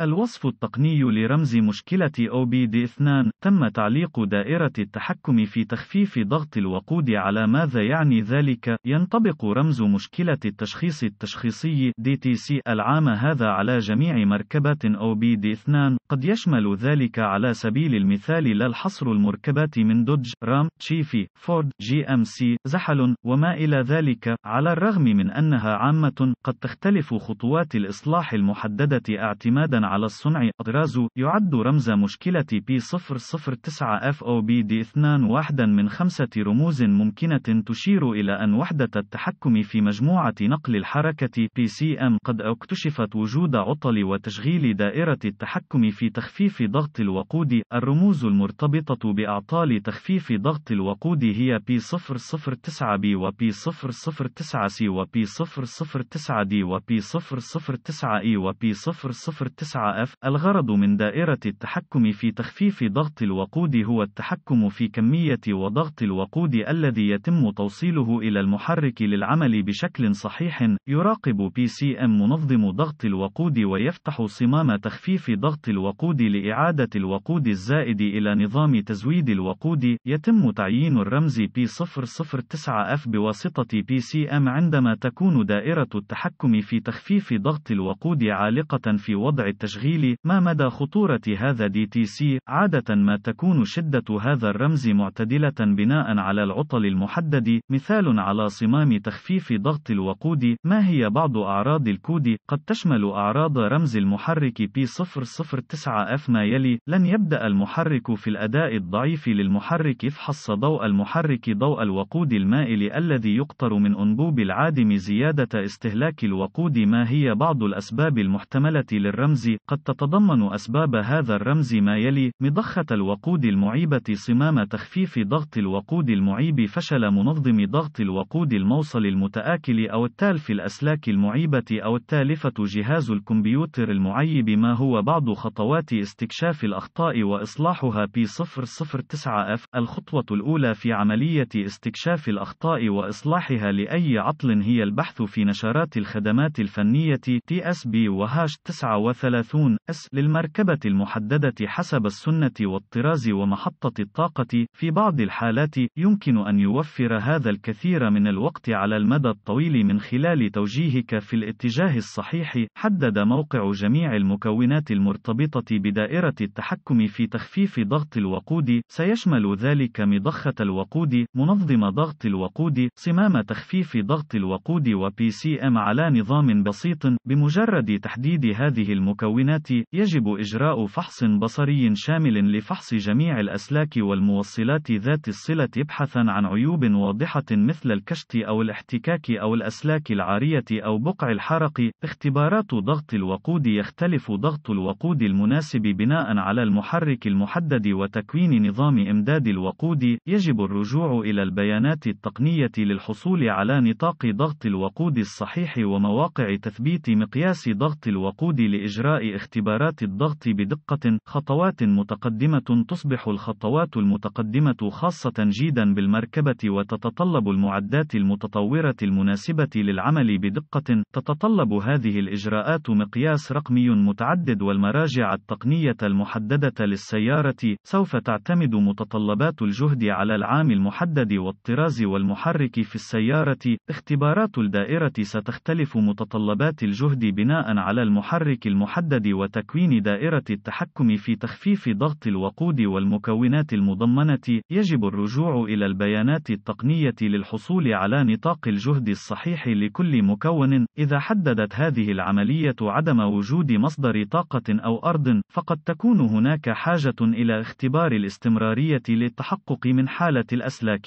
الوصف التقني لرمز مشكلة OBD2 تم تعليق دائرة التحكم في تخفيف ضغط الوقود على ماذا يعني ذلك؟ ينطبق رمز مشكلة التشخيص التشخيصي DTC العام هذا على جميع مركبات OBD2 قد يشمل ذلك على سبيل المثال لا الحصر المركبات من دوج، رام، تشيفي، فورد، جي ام سي، زحل، وما إلى ذلك، على الرغم من أنها عامة، قد تختلف خطوات الإصلاح المحددة اعتمادا على الصنع أطراز يعد رمز مشكلة بي 009 FOBD 2 واحدا من خمسة رموز ممكنة تشير إلى أن وحدة التحكم في مجموعة نقل الحركة PCM قد اكتشفت وجود عطل وتشغيل دائرة التحكم في تخفيف ضغط الوقود الرموز المرتبطة بأعطال تخفيف ضغط الوقود هي P009B و P009C و P009D و P009E و P009 F الغرض من دائرة التحكم في تخفيف ضغط الوقود هو التحكم في كمية وضغط الوقود الذي يتم توصيله إلى المحرك للعمل بشكل صحيح. يراقب PCM منظم ضغط الوقود ويفتح صمام تخفيف ضغط الوقود لإعادة الوقود الزائد إلى نظام تزويد الوقود. يتم تعيين الرمز P009F بواسطة PCM عندما تكون دائرة التحكم في تخفيف ضغط الوقود عالقة في وضع التشغيل التشغيل ما مدى خطورة هذا دي تي سي عادة ما تكون شدة هذا الرمز معتدلة بناء على العطل المحدد مثال على صمام تخفيف ضغط الوقود ما هي بعض أعراض الكود قد تشمل أعراض رمز المحرك P009F ما يلي لن يبدأ المحرك في الأداء الضعيف للمحرك افحص ضوء المحرك ضوء الوقود المائل الذي يقطر من أنبوب العادم زيادة استهلاك الوقود ما هي بعض الأسباب المحتملة للرمز قد تتضمن أسباب هذا الرمز ما يلي: مضخة الوقود المعيبة صمام تخفيف ضغط الوقود المعيب فشل منظم ضغط الوقود الموصل المتآكل أو التالف الأسلاك المعيبة أو التالفة جهاز الكمبيوتر المعيب ما هو بعض خطوات استكشاف الأخطاء وإصلاحها P009F الخطوة الأولى في عملية استكشاف الأخطاء وإصلاحها لأي عطل هي البحث في نشرات الخدمات الفنية TSB وهاش 39 30 اس للمركبة المحددة حسب السنة والطراز ومحطة الطاقة في بعض الحالات يمكن أن يوفر هذا الكثير من الوقت على المدى الطويل من خلال توجيهك في الاتجاه الصحيح حدد موقع جميع المكونات المرتبطة بدائرة التحكم في تخفيف ضغط الوقود سيشمل ذلك مضخة الوقود منظم ضغط الوقود صمام تخفيف ضغط الوقود وبي سي ام على نظام بسيط بمجرد تحديد هذه المكونات المكونات، يجب إجراء فحص بصري شامل لفحص جميع الأسلاك والموصلات ذات الصلة ابحثا عن عيوب واضحة مثل الكشط أو الاحتكاك أو الأسلاك العارية أو بقع الحرق. اختبارات ضغط الوقود يختلف ضغط الوقود المناسب بناءً على المحرك المحدد وتكوين نظام إمداد الوقود. يجب الرجوع إلى البيانات التقنية للحصول على نطاق ضغط الوقود الصحيح ومواقع تثبيت مقياس ضغط الوقود لإجراء اختبارات الضغط بدقة خطوات متقدمة تصبح الخطوات المتقدمة خاصة جيدا بالمركبة وتتطلب المعدات المتطورة المناسبة للعمل بدقة تتطلب هذه الإجراءات مقياس رقمي متعدد والمراجع التقنية المحددة للسيارة سوف تعتمد متطلبات الجهد على العام المحدد والطراز والمحرك في السيارة اختبارات الدائرة ستختلف متطلبات الجهد بناء على المحرك المحدد المحدد وتكوين دائرة التحكم في تخفيف ضغط الوقود والمكونات المضمنة، يجب الرجوع إلى البيانات التقنية للحصول على نطاق الجهد الصحيح لكل مكون. إذا حددت هذه العملية عدم وجود مصدر طاقة أو أرض، فقد تكون هناك حاجة إلى اختبار الاستمرارية للتحقق من حالة الأسلاك.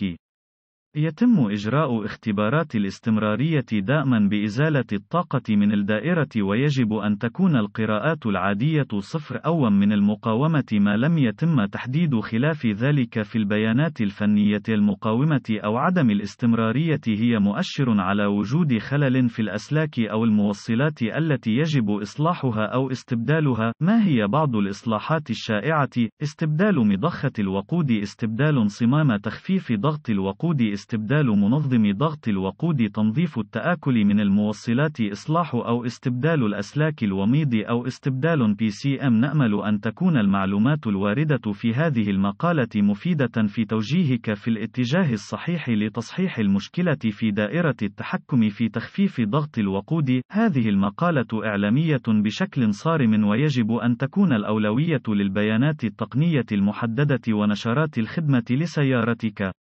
يتم إجراء اختبارات الاستمرارية دائما بإزالة الطاقة من الدائرة ويجب أن تكون القراءات العادية صفر أو من المقاومة ما لم يتم تحديد خلاف ذلك في البيانات الفنية المقاومة أو عدم الاستمرارية هي مؤشر على وجود خلل في الأسلاك أو الموصلات التي يجب إصلاحها أو استبدالها ما هي بعض الإصلاحات الشائعة استبدال مضخة الوقود استبدال صمام تخفيف ضغط الوقود استبدال منظم ضغط الوقود تنظيف التآكل من الموصلات إصلاح أو استبدال الأسلاك الوميض أو استبدال بي سي أم نأمل أن تكون المعلومات الواردة في هذه المقالة مفيدة في توجيهك في الاتجاه الصحيح لتصحيح المشكلة في دائرة التحكم في تخفيف ضغط الوقود هذه المقالة إعلامية بشكل صارم ويجب أن تكون الأولوية للبيانات التقنية المحددة ونشرات الخدمة لسيارتك